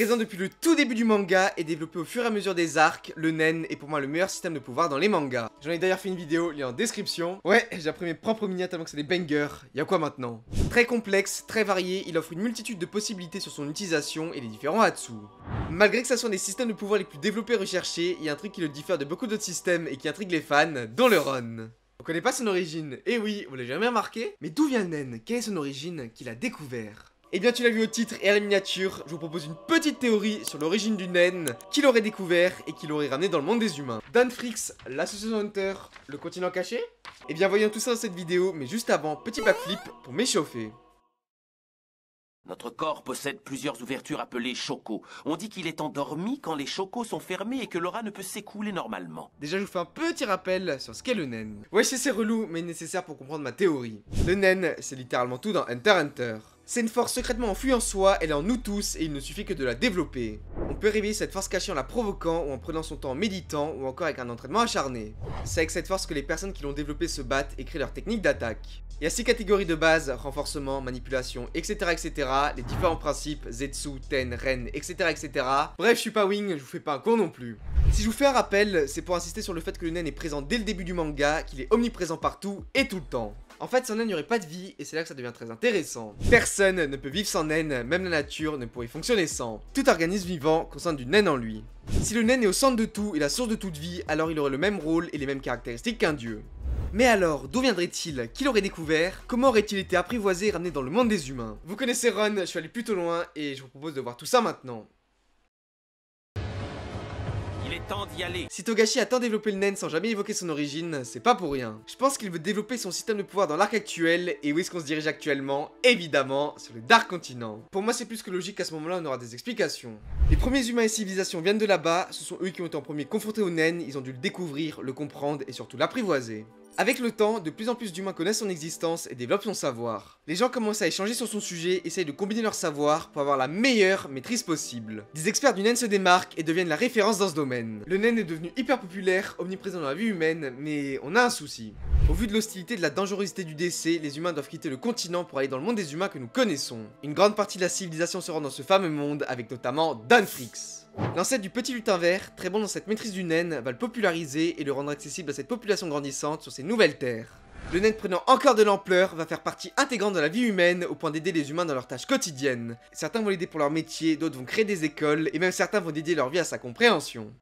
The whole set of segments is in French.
Présent depuis le tout début du manga et développé au fur et à mesure des arcs, le Nen est pour moi le meilleur système de pouvoir dans les mangas. J'en ai d'ailleurs fait une vidéo, lien en description. Ouais, j'ai appris mes propres miniatures avant que c'est des bangers. Y'a quoi maintenant Très complexe, très varié, il offre une multitude de possibilités sur son utilisation et les différents Hatsu. Malgré que ça soit un des systèmes de pouvoir les plus développés et recherchés, il y a un truc qui le diffère de beaucoup d'autres systèmes et qui intrigue les fans, dont le Ron. On connaît pas son origine, et eh oui, vous l'avez jamais remarqué Mais d'où vient le Nen Quelle est son origine qu'il a découvert eh bien tu l'as vu au titre et à la miniature, je vous propose une petite théorie sur l'origine du naine, qui l'aurait découvert et qui l'aurait ramené dans le monde des humains. Dan Danfrix, l'association Hunter, le continent caché Eh bien voyons tout ça dans cette vidéo, mais juste avant, petit backflip pour m'échauffer. Notre corps possède plusieurs ouvertures appelées chocos. On dit qu'il est endormi quand les chocos sont fermés et que l'aura ne peut s'écouler normalement. Déjà, je vous fais un petit rappel sur ce qu'est le naine. Ouais, c'est relou, mais nécessaire pour comprendre ma théorie. Le naine, c'est littéralement tout dans Hunter Hunter. C'est une force secrètement enfouie en soi, elle est en nous tous et il ne suffit que de la développer. On peut réveiller cette force cachée en la provoquant ou en prenant son temps en méditant ou encore avec un entraînement acharné. C'est avec cette force que les personnes qui l'ont développée se battent et créent leur technique d'attaque. Il y a 6 catégories de base, renforcement, manipulation, etc etc, les différents principes, Zetsu, Ten, Ren, etc etc. Bref, je suis pas Wing, je vous fais pas un con non plus. Si je vous fais un rappel, c'est pour insister sur le fait que le nain est présent dès le début du manga, qu'il est omniprésent partout et tout le temps. En fait, sans nain, il n'y aurait pas de vie et c'est là que ça devient très intéressant personne ne peut vivre sans naine, même la nature ne pourrait fonctionner sans. Tout organisme vivant concerne du naine en lui. Si le naine est au centre de tout et la source de toute vie, alors il aurait le même rôle et les mêmes caractéristiques qu'un dieu. Mais alors, d'où viendrait-il Qui l'aurait découvert Comment aurait-il été apprivoisé et ramené dans le monde des humains Vous connaissez Ron, je suis allé plutôt loin et je vous propose de voir tout ça maintenant. Si Togashi a tant développé le Nen sans jamais évoquer son origine, c'est pas pour rien. Je pense qu'il veut développer son système de pouvoir dans l'arc actuel, et où est-ce qu'on se dirige actuellement Évidemment, sur le Dark Continent. Pour moi, c'est plus que logique qu'à ce moment-là, on aura des explications. Les premiers humains et civilisations viennent de là-bas, ce sont eux qui ont été en premier confrontés au Nen, ils ont dû le découvrir, le comprendre et surtout l'apprivoiser. Avec le temps, de plus en plus d'humains connaissent son existence et développent son savoir. Les gens commencent à échanger sur son sujet, essayent de combiner leur savoir pour avoir la meilleure maîtrise possible. Des experts du naine se démarquent et deviennent la référence dans ce domaine. Le naine est devenu hyper populaire, omniprésent dans la vie humaine, mais on a un souci. Au vu de l'hostilité et de la dangerosité du décès, les humains doivent quitter le continent pour aller dans le monde des humains que nous connaissons. Une grande partie de la civilisation se rend dans ce fameux monde, avec notamment Danfrix. L'ancêtre du petit lutin vert, très bon dans cette maîtrise du naine, va le populariser et le rendre accessible à cette population grandissante sur ces nouvelles terres. Le naine prenant encore de l'ampleur va faire partie intégrante de la vie humaine au point d'aider les humains dans leurs tâches quotidiennes. Certains vont l'aider pour leur métier, d'autres vont créer des écoles, et même certains vont dédier leur vie à sa compréhension.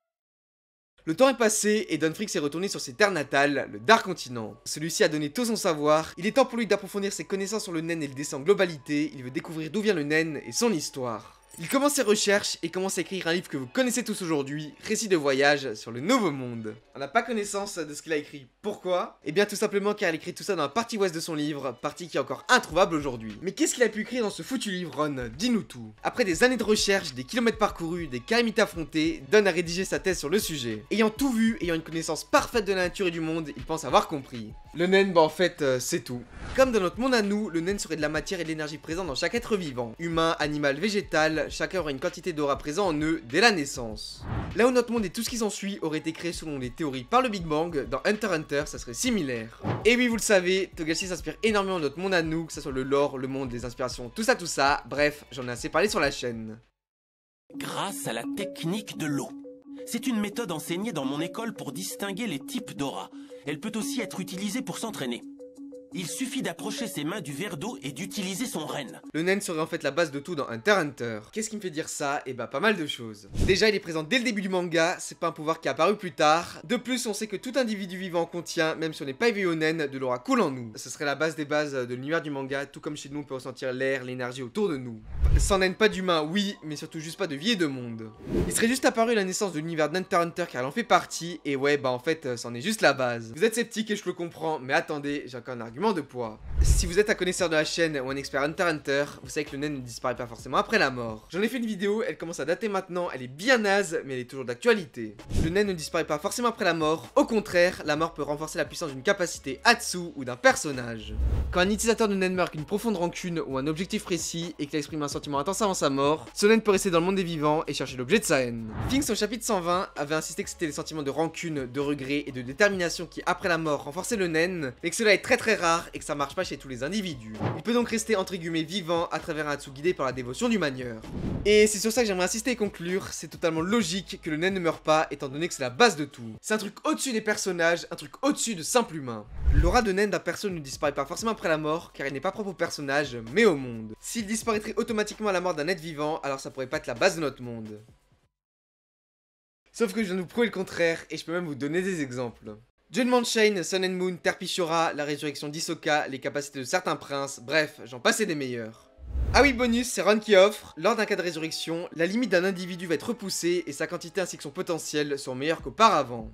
Le temps est passé et Don est s'est retourné sur ses terres natales, le Dark Continent. Celui-ci a donné tout son savoir, il est temps pour lui d'approfondir ses connaissances sur le Nen et le dessin en globalité, il veut découvrir d'où vient le Nen et son histoire. Il commence ses recherches et commence à écrire un livre que vous connaissez tous aujourd'hui, Récit de voyage sur le Nouveau Monde. On n'a pas connaissance de ce qu'il a écrit. Pourquoi Eh bien tout simplement car il écrit tout ça dans la partie ouest de son livre, partie qui est encore introuvable aujourd'hui. Mais qu'est-ce qu'il a pu écrire dans ce foutu livre, Ron Dis-nous tout. Après des années de recherche, des kilomètres parcourus, des calamités affrontées, Don a rédigé sa thèse sur le sujet. Ayant tout vu, ayant une connaissance parfaite de la nature et du monde, il pense avoir compris. Le naine, bah en fait, euh, c'est tout. Comme dans notre monde à nous, le naine serait de la matière et de l'énergie présente dans chaque être vivant. Humain, animal, végétal, chacun aura une quantité d'aura présent en eux dès la naissance. Là où notre monde et tout ce qui suit aurait été créé selon les théories par le Big Bang, dans Hunter Hunter, ça serait similaire. Et oui, vous le savez, Togashi s'inspire énormément de notre monde à nous, que ce soit le lore, le monde, les inspirations, tout ça, tout ça. Bref, j'en ai assez parlé sur la chaîne. Grâce à la technique de l'eau. C'est une méthode enseignée dans mon école pour distinguer les types d'aura. Elle peut aussi être utilisée pour s'entraîner. Il suffit d'approcher ses mains du verre d'eau et d'utiliser son renne. Le naine serait en fait la base de tout dans Hunter Hunter. Qu'est-ce qui me fait dire ça Et eh bah ben, pas mal de choses. Déjà il est présent dès le début du manga, c'est pas un pouvoir qui est apparu plus tard. De plus on sait que tout individu vivant contient, même si on n'est pas éveillé au Nen de l'aura cool en nous. Ce serait la base des bases de l'univers du manga, tout comme chez nous on peut ressentir l'air, l'énergie autour de nous. Sans aine pas d'humain, oui, mais surtout juste pas de vie et de monde. Il serait juste apparu la naissance de l'univers d'Hunter Hunter car elle en fait partie, et ouais bah en fait euh, c'en est juste la base. Vous êtes sceptique et je le comprends, mais attendez, j'ai encore un argument de poids. Si vous êtes un connaisseur de la chaîne ou un expert Hunter Hunter, vous savez que le nain ne disparaît pas forcément après la mort. J'en ai fait une vidéo, elle commence à dater maintenant, elle est bien naze, mais elle est toujours d'actualité. Le nain ne disparaît pas forcément après la mort, au contraire, la mort peut renforcer la puissance d'une capacité Hatsu ou d'un personnage. Quand un utilisateur de nain meurt une profonde rancune ou un objectif précis et qu'il exprime un sentiment intense avant sa mort, ce nain peut rester dans le monde des vivants et chercher l'objet de sa haine. Finks au chapitre 120 avait insisté que c'était les sentiments de rancune, de regret et de détermination qui après la mort renforçaient le nain, et que cela est très très rare et que ça marche pas chez tous les individus. Il peut donc rester entre guillemets vivant à travers un Hatsu guidé par la dévotion du manieur. Et c'est sur ça que j'aimerais insister et conclure, c'est totalement logique que le nain ne meure pas étant donné que c'est la base de tout. C'est un truc au-dessus des personnages, un truc au-dessus de simple humain. L'aura de nain d'un perso ne disparaît pas forcément après la mort car il n'est pas propre au personnage mais au monde. S'il disparaîtrait automatiquement à la mort d'un être vivant, alors ça pourrait pas être la base de notre monde. Sauf que je viens de vous prouver le contraire et je peux même vous donner des exemples. Judgment Chain, Sun and Moon, Terpishora, la résurrection d'Isoka, les capacités de certains princes, bref, j'en passais des meilleurs. Ah oui, bonus, c'est Ron qui offre, lors d'un cas de résurrection, la limite d'un individu va être repoussée et sa quantité ainsi que son potentiel sont meilleurs qu'auparavant.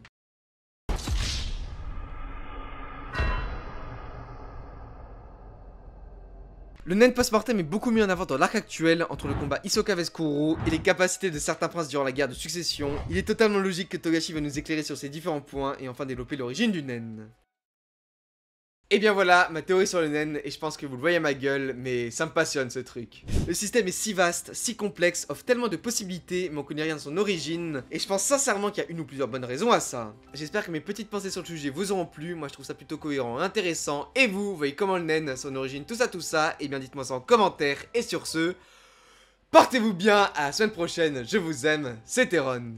Le Nen post-mortem est beaucoup mis en avant dans l'arc actuel entre le combat Isoka vs et les capacités de certains princes durant la guerre de succession. Il est totalement logique que Togashi va nous éclairer sur ces différents points et enfin développer l'origine du Nen. Et eh bien voilà, ma théorie sur le nen, et je pense que vous le voyez à ma gueule, mais ça me passionne ce truc. Le système est si vaste, si complexe, offre tellement de possibilités, mais on connaît rien de son origine, et je pense sincèrement qu'il y a une ou plusieurs bonnes raisons à ça. J'espère que mes petites pensées sur le sujet vous auront plu, moi je trouve ça plutôt cohérent et intéressant, et vous, vous voyez comment le nen, son origine, tout ça, tout ça, et eh bien dites-moi ça en commentaire, et sur ce, portez-vous bien, à la semaine prochaine, je vous aime, c'était Ron.